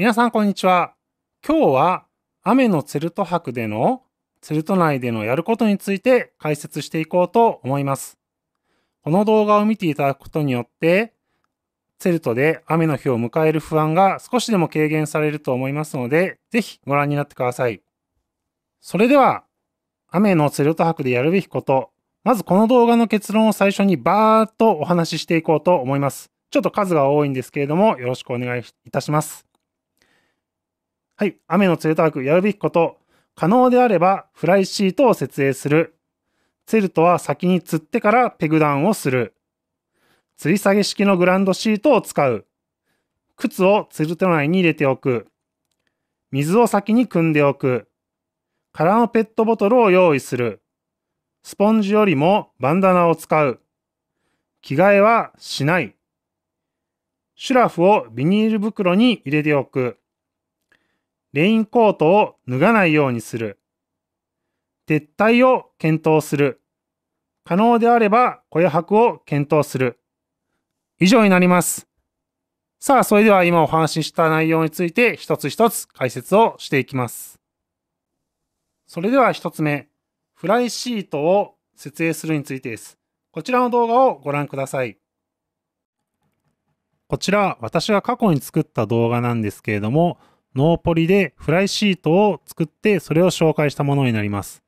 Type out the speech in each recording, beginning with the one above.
皆さんこんにちは。今日は雨のツルト博でのツルト内でのやることについて解説していこうと思います。この動画を見ていただくことによって、ツェルトで雨の日を迎える不安が少しでも軽減されると思いますので、ぜひご覧になってください。それでは、雨のツルト博でやるべきこと、まずこの動画の結論を最初にバーっとお話ししていこうと思います。ちょっと数が多いんですけれども、よろしくお願いいたします。はい、雨のツェルワークやるべきこと。可能であればフライシートを設営する。ツェルトは先に釣ってからペグダウンをする。吊り下げ式のグランドシートを使う。靴をツルト内に入れておく。水を先に汲んでおく。空のペットボトルを用意する。スポンジよりもバンダナを使う。着替えはしない。シュラフをビニール袋に入れておく。レインコートを脱がないようにする。撤退を検討する。可能であれば小屋泊を検討する。以上になります。さあ、それでは今お話しした内容について一つ一つ解説をしていきます。それでは一つ目、フライシートを設営するについてです。こちらの動画をご覧ください。こちら、私が過去に作った動画なんですけれども、ノーポリでフライシートを作ってそれを紹介したものになります。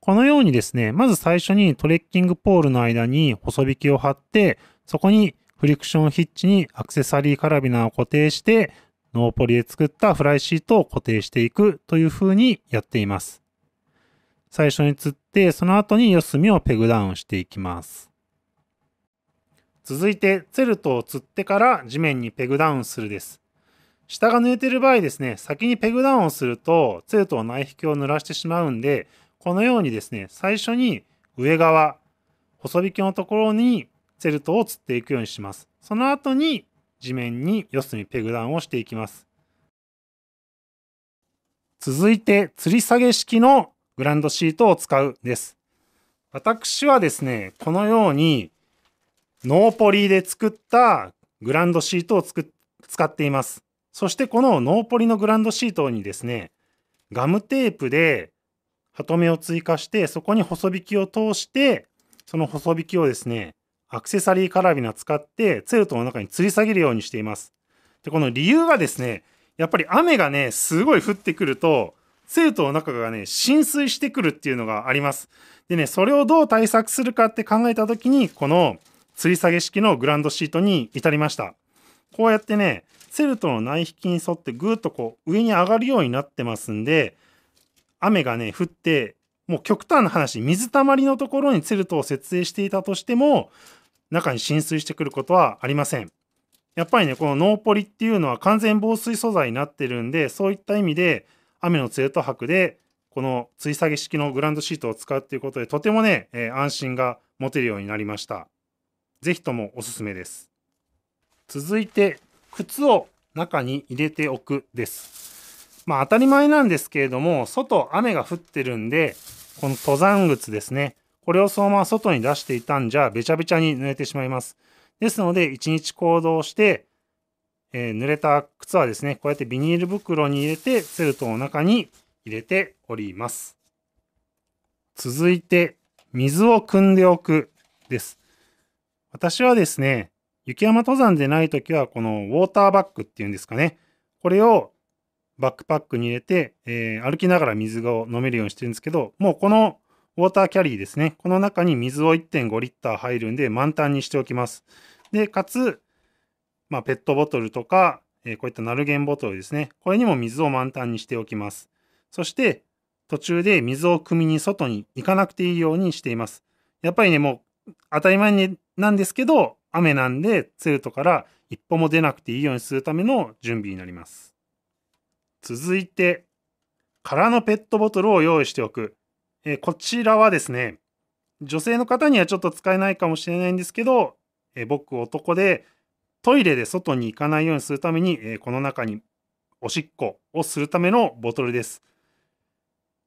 このようにですね、まず最初にトレッキングポールの間に細引きを貼って、そこにフリクションヒッチにアクセサリーカラビナを固定して、ノーポリで作ったフライシートを固定していくという風にやっています。最初に釣って、その後に四隅をペグダウンしていきます。続いて、ツェルトを釣ってから地面にペグダウンするです。下が抜いてる場合ですね、先にペグダウンをすると、ツェルトは内壁を濡らしてしまうんで、このようにですね、最初に上側、細引きのところにツェルトを釣っていくようにします。その後に地面に四隅ペグダウンをしていきます。続いて、吊り下げ式のグランドシートを使うです。私はですね、このようにノーポリで作ったグランドシートを使っています。そしてこのノーポリのグランドシートにですね、ガムテープでハトめを追加して、そこに細引きを通して、その細引きをですね、アクセサリーカラビナ使ってツェルトの中に吊り下げるようにしています。で、この理由がですね、やっぱり雨がね、すごい降ってくると、ツェルトの中がね、浸水してくるっていうのがあります。でね、それをどう対策するかって考えた時に、この吊り下げ式のグランドシートに至りました。こうやってね、セルトの内壁に沿ってぐーっとこう上に上がるようになってますんで、雨がね、降って、もう極端な話、水たまりのところにセルトを設営していたとしても、中に浸水してくることはありません。やっぱりね、このノーポリっていうのは完全防水素材になってるんで、そういった意味で、雨の強と白で、この吊り下げ式のグランドシートを使うっていうことで、とてもね、えー、安心が持てるようになりました。ぜひともおすすめです。続いて、靴を中に入れておくです。まあ当たり前なんですけれども、外雨が降ってるんで、この登山靴ですね。これをそのまま外に出していたんじゃ、べちゃべちゃに濡れてしまいます。ですので、1日行動して、えー、濡れた靴はですね、こうやってビニール袋に入れて、セルトの中に入れております。続いて、水を汲んでおくです。私はですね、雪山登山でない時は、このウォーターバッグっていうんですかね。これをバックパックに入れて、えー、歩きながら水を飲めるようにしてるんですけど、もうこのウォーターキャリーですね。この中に水を1.5リッター入るんで満タンにしておきます。で、かつ、まあ、ペットボトルとか、えー、こういったナルゲンボトルですね。これにも水を満タンにしておきます。そして、途中で水を汲みに外に行かなくていいようにしています。やっぱりね、もう当たり前なんですけど、雨なんでツルトから一歩も出なくていいようにするための準備になります。続いて、空のペットボトルを用意しておく。えー、こちらはですね、女性の方にはちょっと使えないかもしれないんですけど、えー、僕男でトイレで外に行かないようにするために、えー、この中におしっこをするためのボトルです。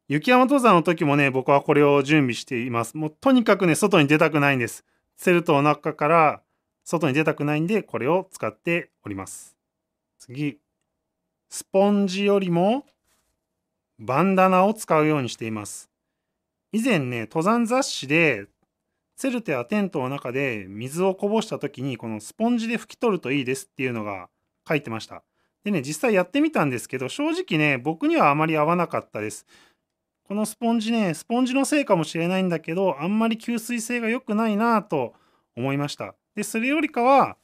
雪山登山の時もね、僕はこれを準備しています。もうとにかくね、外に出たくないんです。セルトの中から外に出たくないんで、これを使っております。次、スポンジよりもバンダナを使うようにしています。以前ね、登山雑誌で、セルテやテントの中で水をこぼした時に、このスポンジで拭き取るといいですっていうのが書いてました。でね、実際やってみたんですけど、正直ね、僕にはあまり合わなかったです。このスポンジね、スポンジのせいかもしれないんだけど、あんまり吸水性が良くないなぁと思いました。で、それよりかは、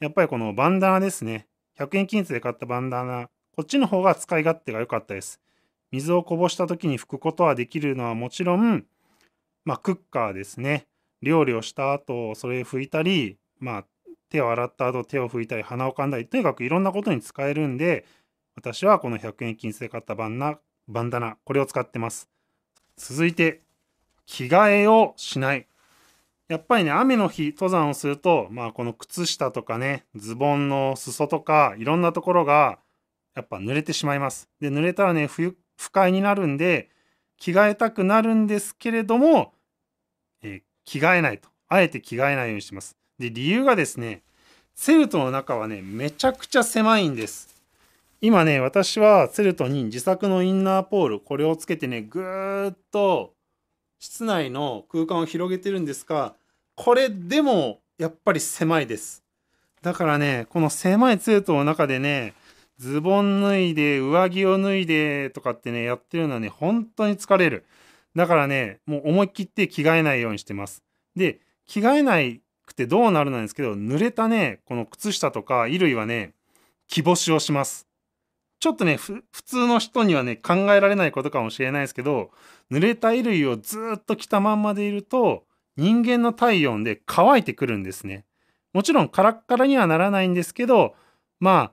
やっぱりこのバンダナですね。100円均一で買ったバンダナ、こっちの方が使い勝手が良かったです。水をこぼした時に拭くことはできるのはもちろん、まあ、クッカーですね。料理をした後、それ拭いたり、まあ、手を洗った後、手を拭いたり、鼻をかんだり、とにかくいろんなことに使えるんで、私はこの100円均一で買ったバンナバンダナ、これを使ってます。続いて、着替えをしない。やっぱりね、雨の日、登山をすると、まあ、この靴下とかね、ズボンの裾とか、いろんなところが、やっぱ濡れてしまいます。で、濡れたらね、冬、不快になるんで、着替えたくなるんですけれども、えー、着替えないと。あえて着替えないようにしてます。で、理由がですね、セルトの中はね、めちゃくちゃ狭いんです。今ね、私はセルトに自作のインナーポール、これをつけてね、ぐーっと室内の空間を広げてるんですがこれでもやっぱり狭いですだからねこの狭い通トの中でねズボン脱いで上着を脱いでとかってねやってるのはね本当に疲れるだからねもう思い切って着替えないようにしてますで着替えないくてどうなるなんですけど濡れたねこの靴下とか衣類はね木干しをしますちょっとね、普通の人にはね、考えられないことかもしれないですけど、濡れた衣類をずっと着たまんまでいると、人間の体温で乾いてくるんですね。もちろんカラッカラにはならないんですけど、まあ、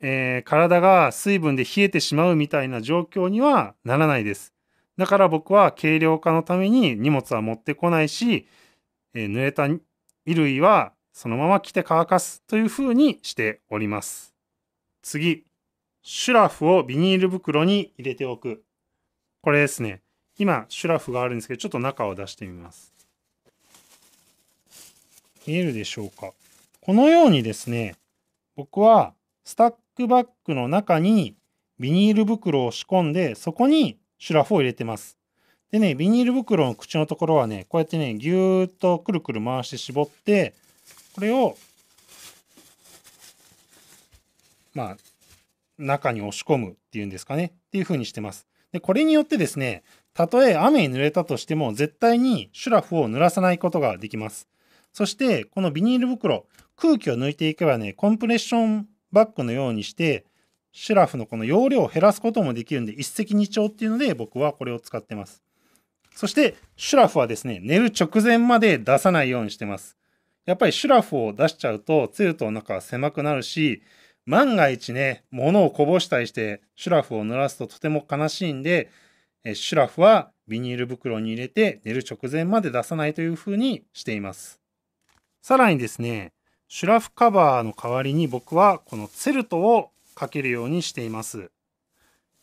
えー、体が水分で冷えてしまうみたいな状況にはならないです。だから僕は軽量化のために荷物は持ってこないし、えー、濡れた衣類はそのまま着て乾かすというふうにしております。次。シュラフをビニール袋に入れておく。これですね。今、シュラフがあるんですけど、ちょっと中を出してみます。見えるでしょうか。このようにですね、僕はスタックバッグの中にビニール袋を仕込んで、そこにシュラフを入れてます。でね、ビニール袋の口のところはね、こうやってね、ぎゅーっとくるくる回して絞って、これを、まあ、中に押し込むっていうんですかねっていう風にしてます。で、これによってですね、たとえ雨に濡れたとしても絶対にシュラフを濡らさないことができます。そして、このビニール袋、空気を抜いていけばね、コンプレッションバッグのようにして、シュラフのこの容量を減らすこともできるんで、一石二鳥っていうので僕はこれを使ってます。そして、シュラフはですね、寝る直前まで出さないようにしてます。やっぱりシュラフを出しちゃうと、ツルとお腹は狭くなるし、万が一ね、物をこぼしたりして、シュラフを濡らすととても悲しいんで、シュラフはビニール袋に入れて寝る直前まで出さないというふうにしています。さらにですね、シュラフカバーの代わりに僕はこのツェルトをかけるようにしています。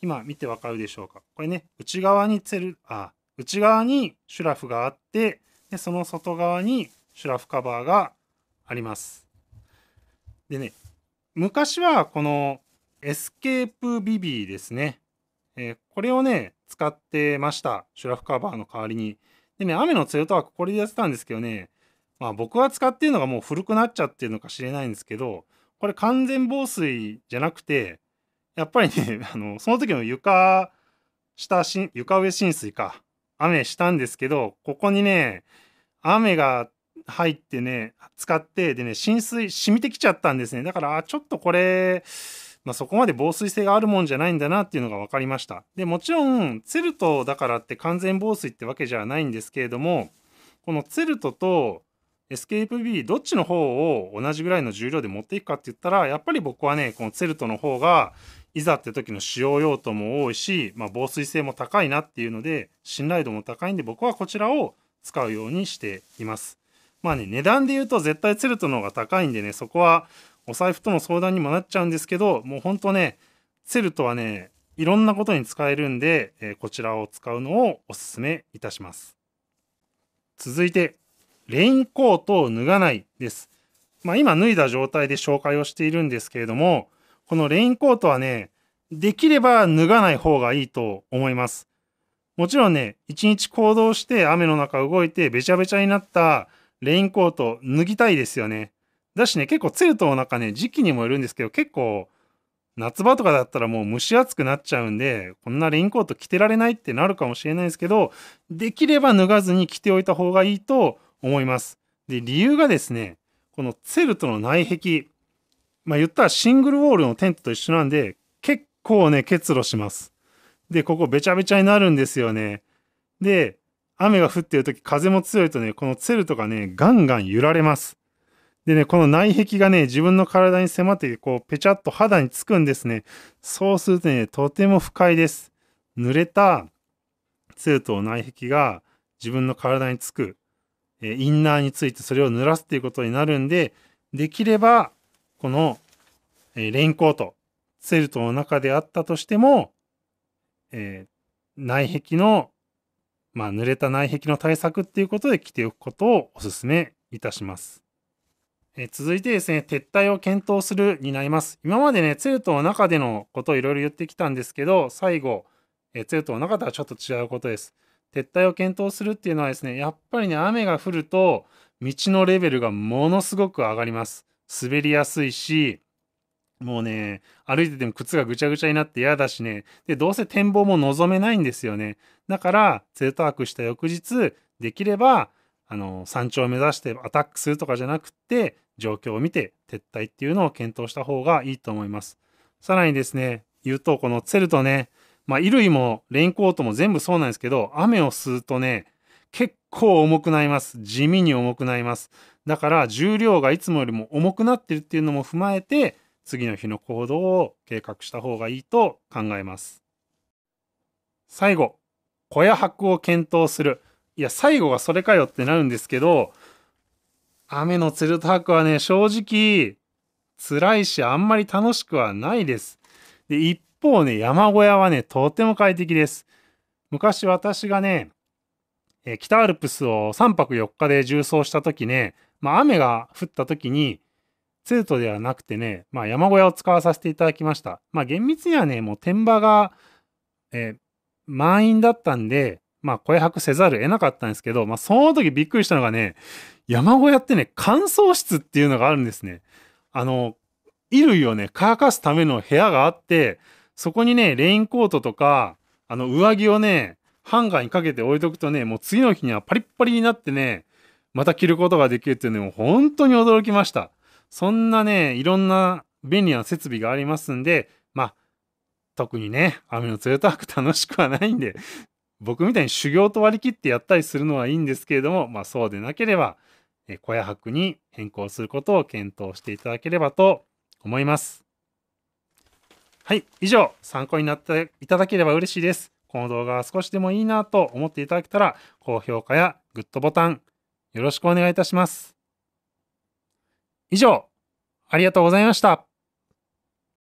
今見てわかるでしょうかこれね、内側にツル、あ、内側にシュラフがあって、でその外側にシュラフカバーがあります。でね、昔はこのエスケープビビーですね。えー、これをね、使ってました。シュラフカバーの代わりに。でね、雨の強とはこれでやってたんですけどね、まあ僕は使ってるのがもう古くなっちゃってるのか知れないんですけど、これ完全防水じゃなくて、やっぱりね、あの、その時の床下し、床上浸水か、雨したんですけど、ここにね、雨が入ってね、使って、でね、浸水、染みてきちゃったんですね。だから、ちょっとこれ、まあ、そこまで防水性があるもんじゃないんだなっていうのが分かりました。で、もちろん、ツェルトだからって完全防水ってわけじゃないんですけれども、このツェルトとエスケープ B どっちの方を同じぐらいの重量で持っていくかって言ったらやっぱり僕はねこのツェルトの方がいざって時の使用用途も多いし、まあ、防水性も高いなっていうので信頼度も高いんで僕はこちらを使うようにしています。まあね、値段で言うと絶対ツルトの方が高いんでね、そこはお財布との相談にもなっちゃうんですけど、もうほんとね、ツルトはね、いろんなことに使えるんで、えー、こちらを使うのをおすすめいたします。続いて、レインコートを脱がないです。まあ、今脱いだ状態で紹介をしているんですけれども、このレインコートはね、できれば脱がない方がいいと思います。もちろんね、一日行動して雨の中動いてべちゃべちゃになったレインコート脱ぎたいですよね。だしね、結構ツェルトの中ね、時期にもよるんですけど、結構夏場とかだったらもう蒸し暑くなっちゃうんで、こんなレインコート着てられないってなるかもしれないですけど、できれば脱がずに着ておいた方がいいと思います。で、理由がですね、このツェルトの内壁、まあ言ったらシングルウォールのテントと一緒なんで、結構ね、結露します。で、ここべちゃべちゃになるんですよね。で、雨が降ってる時風も強いとねこのツェルトがねガンガン揺られますでねこの内壁がね自分の体に迫ってこうペチャッと肌につくんですねそうするとねとても不快です濡れたツェルト内壁が自分の体につくインナーについてそれを濡らすっていうことになるんでできればこのレインコートツェルトの中であったとしても、えー、内壁のまあ、濡れた内壁の対策っていうことで着ておくことをお勧めいたします。え続いてですね、撤退を検討するになります。今までね、ツェルトの中でのことをいろいろ言ってきたんですけど、最後、えツェルトの中とはちょっと違うことです。撤退を検討するっていうのはですね、やっぱりね、雨が降ると、道のレベルがものすごく上がります。滑りやすいし、もうね、歩いてても靴がぐちゃぐちゃになって嫌だしね、で、どうせ展望も望めないんですよね。だから、ークした翌日、できれば、あの、山頂を目指してアタックするとかじゃなくて、状況を見て撤退っていうのを検討した方がいいと思います。さらにですね、言うと、このツェルトね、まあ、衣類もレインコートも全部そうなんですけど、雨を吸うとね、結構重くなります。地味に重くなります。だから、重量がいつもよりも重くなってるっていうのも踏まえて、次の日の行動を計画した方がいいと考えます。最後、小屋泊を検討する。いや、最後がそれかよってなるんですけど、雨のツルト泊はね、正直、辛いし、あんまり楽しくはないです。で、一方ね、山小屋はね、とても快適です。昔私がね、え北アルプスを3泊4日で縦走した時ね、まあ、雨が降った時に、生徒ではなくてね、まあ、山小屋を使わさせていただきました。まあ、厳密にはね、もう天場が、え満員だったんで、まあ、声白せざる得なかったんですけど、まあ、その時びっくりしたのがね、山小屋ってね、乾燥室っていうのがあるんですね。あの、衣類をね、乾かすための部屋があって、そこにね、レインコートとか、あの、上着をね、ハンガーにかけて置いとくとね、もう次の日にはパリッパリになってね、また着ることができるっていうのも本当に驚きました。そんなね、いろんな便利な設備がありますんで、まあ、特にね、雨の強いトーク楽しくはないんで、僕みたいに修行と割り切ってやったりするのはいいんですけれども、まあそうでなければ、え小屋泊に変更することを検討していただければと思います。はい、以上、参考になっていただければ嬉しいです。この動画は少しでもいいなと思っていただけたら、高評価やグッドボタン、よろしくお願いいたします。以上、ありがとうございました。